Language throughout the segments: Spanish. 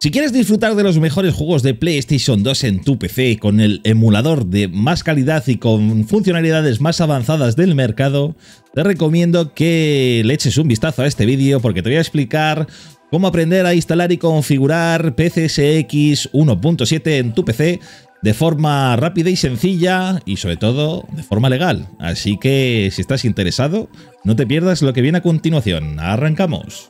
Si quieres disfrutar de los mejores juegos de PlayStation 2 en tu PC con el emulador de más calidad y con funcionalidades más avanzadas del mercado, te recomiendo que le eches un vistazo a este vídeo porque te voy a explicar cómo aprender a instalar y configurar PCSX 1.7 en tu PC de forma rápida y sencilla y sobre todo de forma legal. Así que si estás interesado, no te pierdas lo que viene a continuación. Arrancamos.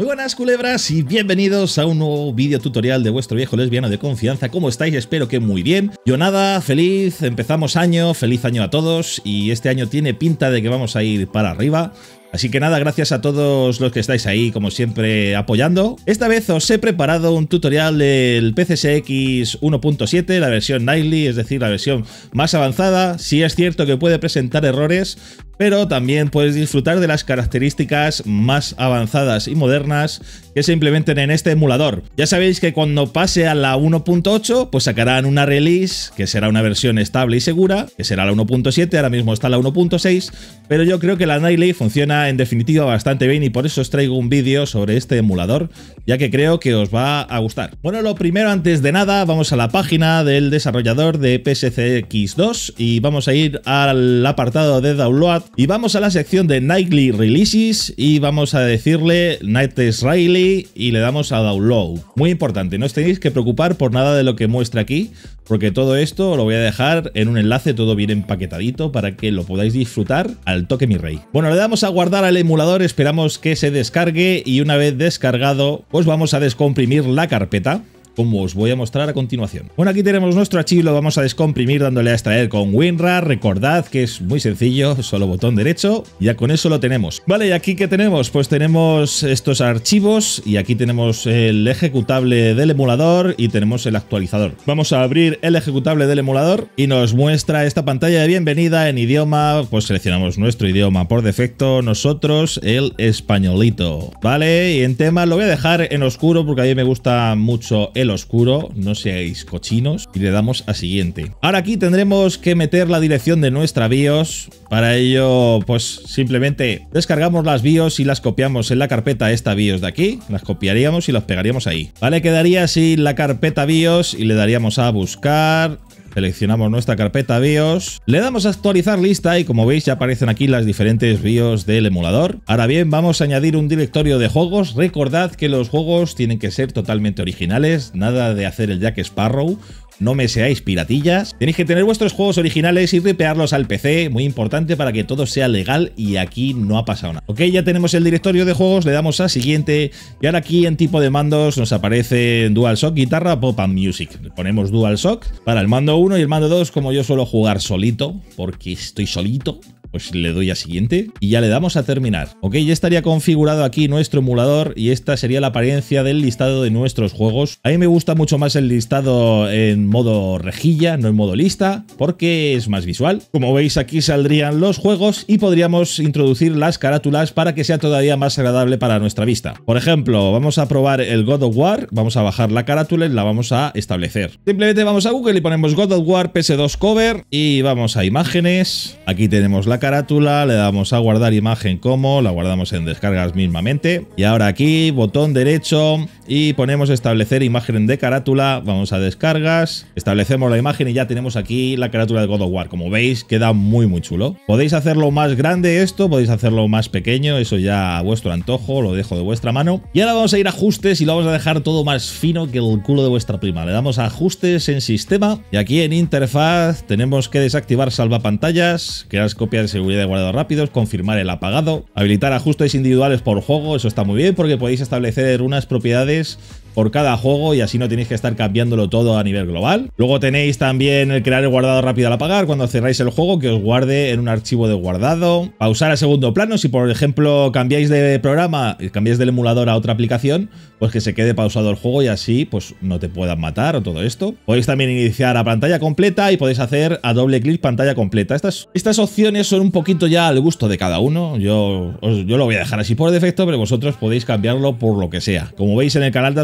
Muy buenas culebras y bienvenidos a un nuevo vídeo tutorial de vuestro viejo lesbiano de confianza. ¿Cómo estáis? Espero que muy bien. Yo nada, feliz, empezamos año, feliz año a todos y este año tiene pinta de que vamos a ir para arriba. Así que nada, gracias a todos los que estáis ahí, como siempre, apoyando. Esta vez os he preparado un tutorial del PCSX 1.7, la versión Nightly, es decir, la versión más avanzada. Si es cierto que puede presentar errores, pero también puedes disfrutar de las características más avanzadas y modernas que se implementen en este emulador. Ya sabéis que cuando pase a la 1.8, pues sacarán una release, que será una versión estable y segura, que será la 1.7, ahora mismo está la 1.6, pero yo creo que la Nightly funciona en definitiva bastante bien y por eso os traigo un vídeo sobre este emulador, ya que creo que os va a gustar. Bueno, lo primero, antes de nada, vamos a la página del desarrollador de PSCX2 y vamos a ir al apartado de download y vamos a la sección de Nightly Releases y vamos a decirle Night Israeli y le damos a Download. Muy importante, no os tenéis que preocupar por nada de lo que muestra aquí, porque todo esto lo voy a dejar en un enlace, todo bien empaquetadito para que lo podáis disfrutar al toque mi rey. Bueno, le damos a guardar al emulador, esperamos que se descargue y una vez descargado, pues vamos a descomprimir la carpeta como os voy a mostrar a continuación. Bueno, aquí tenemos nuestro archivo, lo vamos a descomprimir dándole a extraer con WinRAR. Recordad que es muy sencillo, solo botón derecho, ya con eso lo tenemos. Vale, ¿y aquí qué tenemos? Pues tenemos estos archivos y aquí tenemos el ejecutable del emulador y tenemos el actualizador. Vamos a abrir el ejecutable del emulador y nos muestra esta pantalla de bienvenida en idioma, pues seleccionamos nuestro idioma por defecto, nosotros el españolito. Vale, y en tema lo voy a dejar en oscuro porque a mí me gusta mucho el oscuro, no seáis cochinos, y le damos a siguiente. Ahora aquí tendremos que meter la dirección de nuestra BIOS, para ello pues simplemente descargamos las BIOS y las copiamos en la carpeta esta BIOS de aquí, las copiaríamos y las pegaríamos ahí. Vale, quedaría así la carpeta BIOS y le daríamos a buscar, Seleccionamos nuestra carpeta BIOS, le damos a actualizar lista y como veis ya aparecen aquí las diferentes BIOS del emulador. Ahora bien, vamos a añadir un directorio de juegos. Recordad que los juegos tienen que ser totalmente originales, nada de hacer el Jack Sparrow no me seáis piratillas. Tenéis que tener vuestros juegos originales y ripearlos al PC, muy importante para que todo sea legal y aquí no ha pasado nada. Ok, ya tenemos el directorio de juegos, le damos a siguiente y ahora aquí en tipo de mandos nos aparece DualShock, guitarra, pop and music. Ponemos DualShock para el mando 1 y el mando 2 como yo suelo jugar solito porque estoy solito pues le doy a siguiente y ya le damos a terminar. Ok, ya estaría configurado aquí nuestro emulador y esta sería la apariencia del listado de nuestros juegos. A mí me gusta mucho más el listado en modo rejilla, no en modo lista, porque es más visual. Como veis aquí saldrían los juegos y podríamos introducir las carátulas para que sea todavía más agradable para nuestra vista. Por ejemplo, vamos a probar el God of War, vamos a bajar la carátula y la vamos a establecer. Simplemente vamos a Google y ponemos God of War PS2 Cover y vamos a imágenes. Aquí tenemos la carátula, le damos a guardar imagen como, la guardamos en descargas mismamente. Y ahora aquí, botón derecho y ponemos establecer imagen de carátula, vamos a descargas, establecemos la imagen y ya tenemos aquí la carátula de God of War. Como veis, queda muy muy chulo. Podéis hacerlo más grande esto, podéis hacerlo más pequeño, eso ya a vuestro antojo, lo dejo de vuestra mano. Y ahora vamos a ir a ajustes y lo vamos a dejar todo más fino que el culo de vuestra prima. Le damos a ajustes en sistema y aquí en interfaz tenemos que desactivar salvapantallas, crear copias seguridad de guardados rápidos, confirmar el apagado, habilitar ajustes individuales por juego, eso está muy bien porque podéis establecer unas propiedades por cada juego y así no tenéis que estar cambiándolo todo a nivel global. Luego tenéis también el crear el guardado rápido al apagar cuando cerráis el juego que os guarde en un archivo de guardado. Pausar a segundo plano si por ejemplo cambiáis de programa, y eh, cambiáis del emulador a otra aplicación, pues que se quede pausado el juego y así pues no te puedan matar o todo esto. Podéis también iniciar a pantalla completa y podéis hacer a doble clic pantalla completa. Estas, estas opciones son un poquito ya al gusto de cada uno. Yo, yo lo voy a dejar así por defecto, pero vosotros podéis cambiarlo por lo que sea. Como veis en el canal de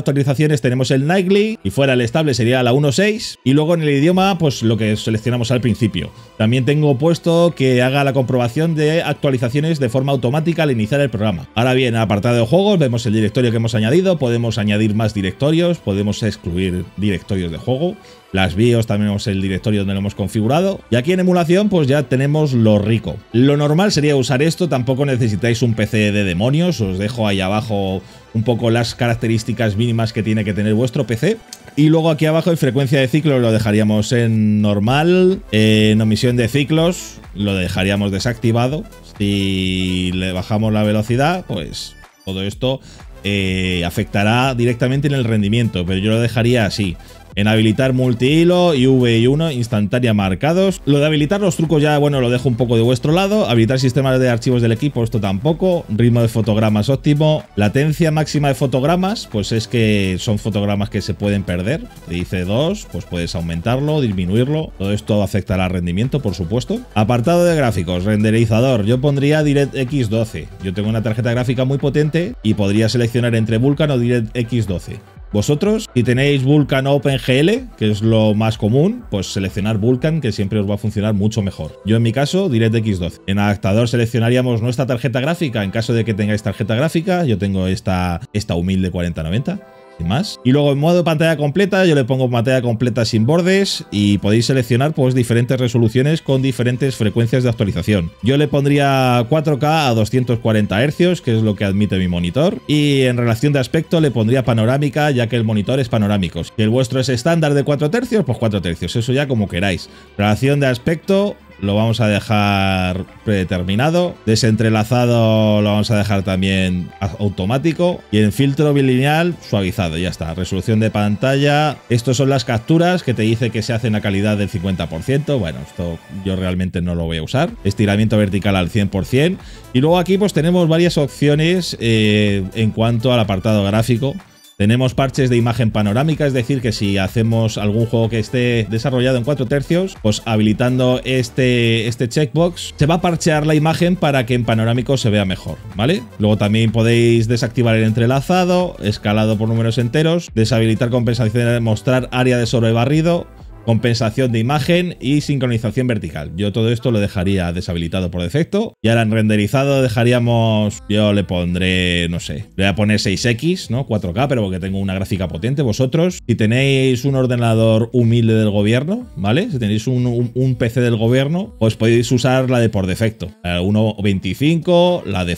tenemos el Nightly y fuera el estable sería la 1.6 y luego en el idioma pues lo que seleccionamos al principio. También tengo puesto que haga la comprobación de actualizaciones de forma automática al iniciar el programa. Ahora bien, apartado de juegos vemos el directorio que hemos añadido, podemos añadir más directorios, podemos excluir directorios de juego las BIOS, también tenemos el directorio donde lo hemos configurado. Y aquí en emulación pues ya tenemos lo rico. Lo normal sería usar esto, tampoco necesitáis un PC de demonios, os dejo ahí abajo un poco las características mínimas que tiene que tener vuestro PC. Y luego aquí abajo en frecuencia de ciclo lo dejaríamos en normal, en omisión de ciclos lo dejaríamos desactivado. Si le bajamos la velocidad, pues todo esto eh, afectará directamente en el rendimiento, pero yo lo dejaría así en habilitar multihilo y V1 instantánea marcados. Lo de habilitar los trucos ya, bueno, lo dejo un poco de vuestro lado. Habilitar sistemas de archivos del equipo, esto tampoco. Ritmo de fotogramas óptimo. Latencia máxima de fotogramas, pues es que son fotogramas que se pueden perder. dice 2, pues puedes aumentarlo, disminuirlo. Todo esto afectará al rendimiento, por supuesto. Apartado de gráficos, renderizador. Yo pondría DirectX 12. Yo tengo una tarjeta gráfica muy potente y podría seleccionar entre Vulkan o DirectX 12 vosotros. Si tenéis Vulkan OpenGL, que es lo más común, pues seleccionar Vulkan, que siempre os va a funcionar mucho mejor. Yo en mi caso, DirectX 12. En adaptador seleccionaríamos nuestra tarjeta gráfica, en caso de que tengáis tarjeta gráfica, yo tengo esta, esta humilde 4090. Y luego en modo pantalla completa, yo le pongo pantalla completa sin bordes y podéis seleccionar pues diferentes resoluciones con diferentes frecuencias de actualización. Yo le pondría 4K a 240 Hz, que es lo que admite mi monitor. Y en relación de aspecto le pondría panorámica, ya que el monitor es panorámico. Si el vuestro es estándar de 4 tercios, pues 4 tercios, eso ya como queráis. Relación de aspecto, lo vamos a dejar predeterminado. Desentrelazado lo vamos a dejar también automático. Y en filtro bilineal, suavizado, ya está. Resolución de pantalla. Estas son las capturas que te dice que se hacen a calidad del 50%. Bueno, esto yo realmente no lo voy a usar. Estiramiento vertical al 100%. Y luego aquí pues tenemos varias opciones eh, en cuanto al apartado gráfico. Tenemos parches de imagen panorámica, es decir, que si hacemos algún juego que esté desarrollado en 4 tercios, pues habilitando este, este checkbox, se va a parchear la imagen para que en panorámico se vea mejor, ¿vale? Luego también podéis desactivar el entrelazado, escalado por números enteros, deshabilitar compensación de mostrar área de sobrebarrido, compensación de imagen y sincronización vertical. Yo todo esto lo dejaría deshabilitado por defecto. Y ahora en renderizado dejaríamos, yo le pondré, no sé, le voy a poner 6X, ¿no? 4K, pero porque tengo una gráfica potente. Vosotros, si tenéis un ordenador humilde del gobierno, ¿vale? Si tenéis un, PC del gobierno, pues podéis usar la de por defecto. La 1.25, la de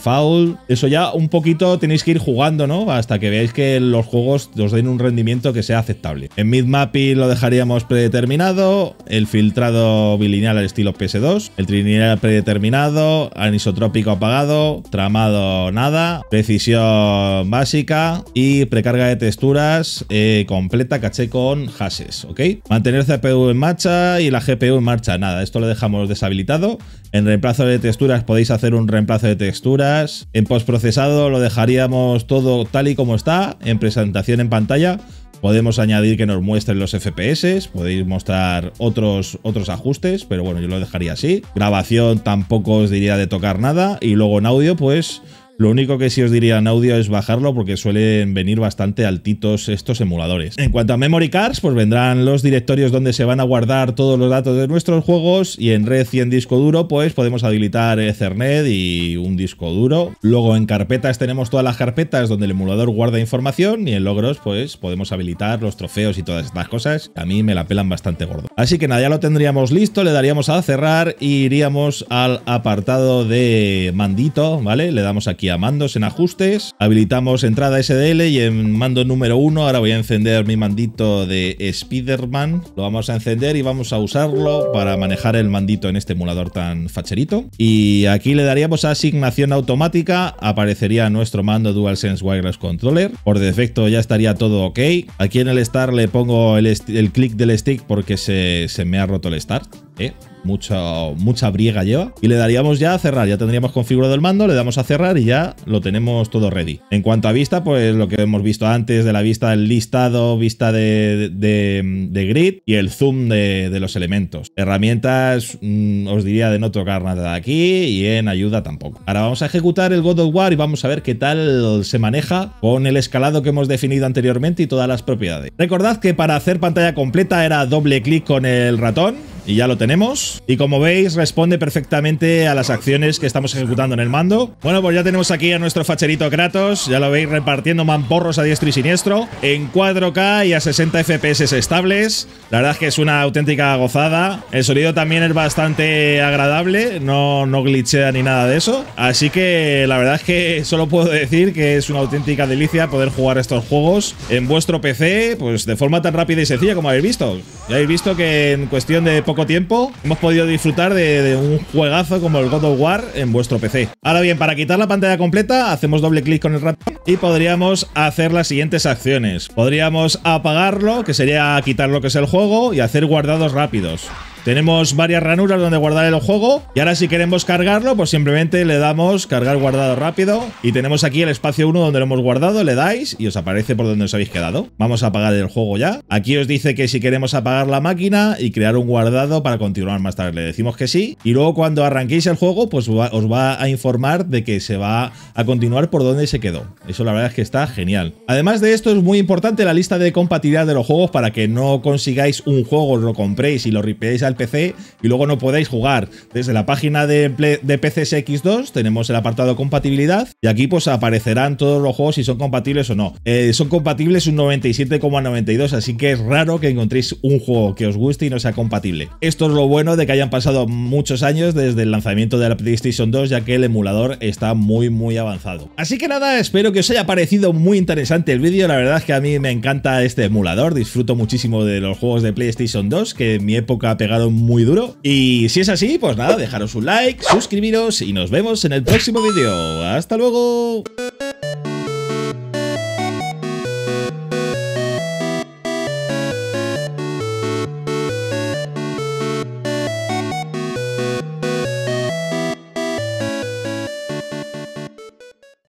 Eso ya un poquito tenéis que ir jugando, ¿no? Hasta que veáis que los juegos os den un rendimiento que sea aceptable. En Midmapping lo dejaríamos predeterminado predeterminado, el filtrado bilineal al estilo PS2, el trilineal predeterminado, anisotrópico apagado, tramado nada, precisión básica y precarga de texturas eh, completa caché con hashes, ¿ok? Mantener CPU en marcha y la GPU en marcha, nada, esto lo dejamos deshabilitado. En reemplazo de texturas podéis hacer un reemplazo de texturas. En postprocesado lo dejaríamos todo tal y como está, en presentación en pantalla Podemos añadir que nos muestren los FPS, podéis mostrar otros, otros ajustes, pero bueno, yo lo dejaría así. Grabación tampoco os diría de tocar nada. Y luego en audio, pues lo único que sí os diría en audio es bajarlo porque suelen venir bastante altitos estos emuladores. En cuanto a memory cards, pues vendrán los directorios donde se van a guardar todos los datos de nuestros juegos y en red y en disco duro pues podemos habilitar Ethernet y un disco duro. Luego en carpetas tenemos todas las carpetas donde el emulador guarda información y en logros pues podemos habilitar los trofeos y todas estas cosas. A mí me la pelan bastante gordo. Así que nada, ya lo tendríamos listo, le daríamos a cerrar y iríamos al apartado de mandito, ¿vale? Le damos aquí mandos en ajustes. Habilitamos entrada SDL y en mando número 1 ahora voy a encender mi mandito de Spiderman, Lo vamos a encender y vamos a usarlo para manejar el mandito en este emulador tan facherito. Y aquí le daríamos a asignación automática. Aparecería nuestro mando DualSense Wireless Controller. Por defecto ya estaría todo ok. Aquí en el Start le pongo el, el clic del stick porque se, me ha roto el Start. ¿eh? mucha briega lleva. Y le daríamos ya a cerrar. Ya tendríamos configurado el mando, le damos a cerrar y ya lo tenemos todo ready. En cuanto a vista, pues lo que hemos visto antes de la vista el listado, vista de, grid y el zoom de, los elementos. Herramientas, mm, os diría de no tocar nada aquí y en ayuda tampoco. Ahora vamos a ejecutar el God of War y vamos a ver qué tal se maneja con el escalado que hemos definido anteriormente y todas las propiedades. Recordad que para hacer pantalla completa era doble clic con el ratón y ya lo tenemos. Y como veis, responde perfectamente a las acciones que estamos ejecutando en el mando. Bueno, pues ya tenemos aquí a nuestro facherito Kratos, ya lo veis repartiendo mamporros a diestro y siniestro, en 4K y a 60 FPS estables. La verdad es que es una auténtica gozada. El sonido también es bastante agradable, no, no glitchea ni nada de eso. Así que la verdad es que solo puedo decir que es una auténtica delicia poder jugar estos juegos en vuestro PC, pues de forma tan rápida y sencilla como habéis visto. Ya habéis visto que en cuestión de poco tiempo hemos podido disfrutar de, un juegazo como el God of War en vuestro PC. Ahora bien, para quitar la pantalla completa, hacemos doble clic con el ratón y podríamos hacer las siguientes acciones. Podríamos apagarlo, que sería quitar lo que es el juego, y hacer guardados rápidos. Tenemos varias ranuras donde guardar el juego y ahora si queremos cargarlo, pues simplemente le damos cargar guardado rápido y tenemos aquí el espacio 1 donde lo hemos guardado, le dais y os aparece por donde os habéis quedado. Vamos a apagar el juego ya. Aquí os dice que si queremos apagar la máquina y crear un guardado para continuar más tarde, le decimos que sí y luego cuando arranquéis el juego, pues os va a informar de que se va a continuar por donde se quedó. Eso la verdad es que está genial. Además de esto es muy importante la lista de compatibilidad de los juegos para que no consigáis un juego, lo compréis y lo ripeéis al PC y luego no podéis jugar. Desde la página de, de PCSX2 tenemos el apartado compatibilidad y aquí pues aparecerán todos los juegos si son compatibles o no. Eh, son compatibles un 97,92, así que es raro que encontréis un juego que os guste y no sea compatible. Esto es lo bueno de que hayan pasado muchos años desde el lanzamiento de la PlayStation 2, ya que el emulador está muy muy avanzado. Así que nada, espero que os haya parecido muy interesante el vídeo, la verdad es que a mí me encanta este emulador, disfruto muchísimo de los juegos de PlayStation 2, que en mi época ha pegado muy duro. Y si es así, pues nada, dejaros un like, suscribiros y nos vemos en el próximo vídeo. ¡Hasta luego!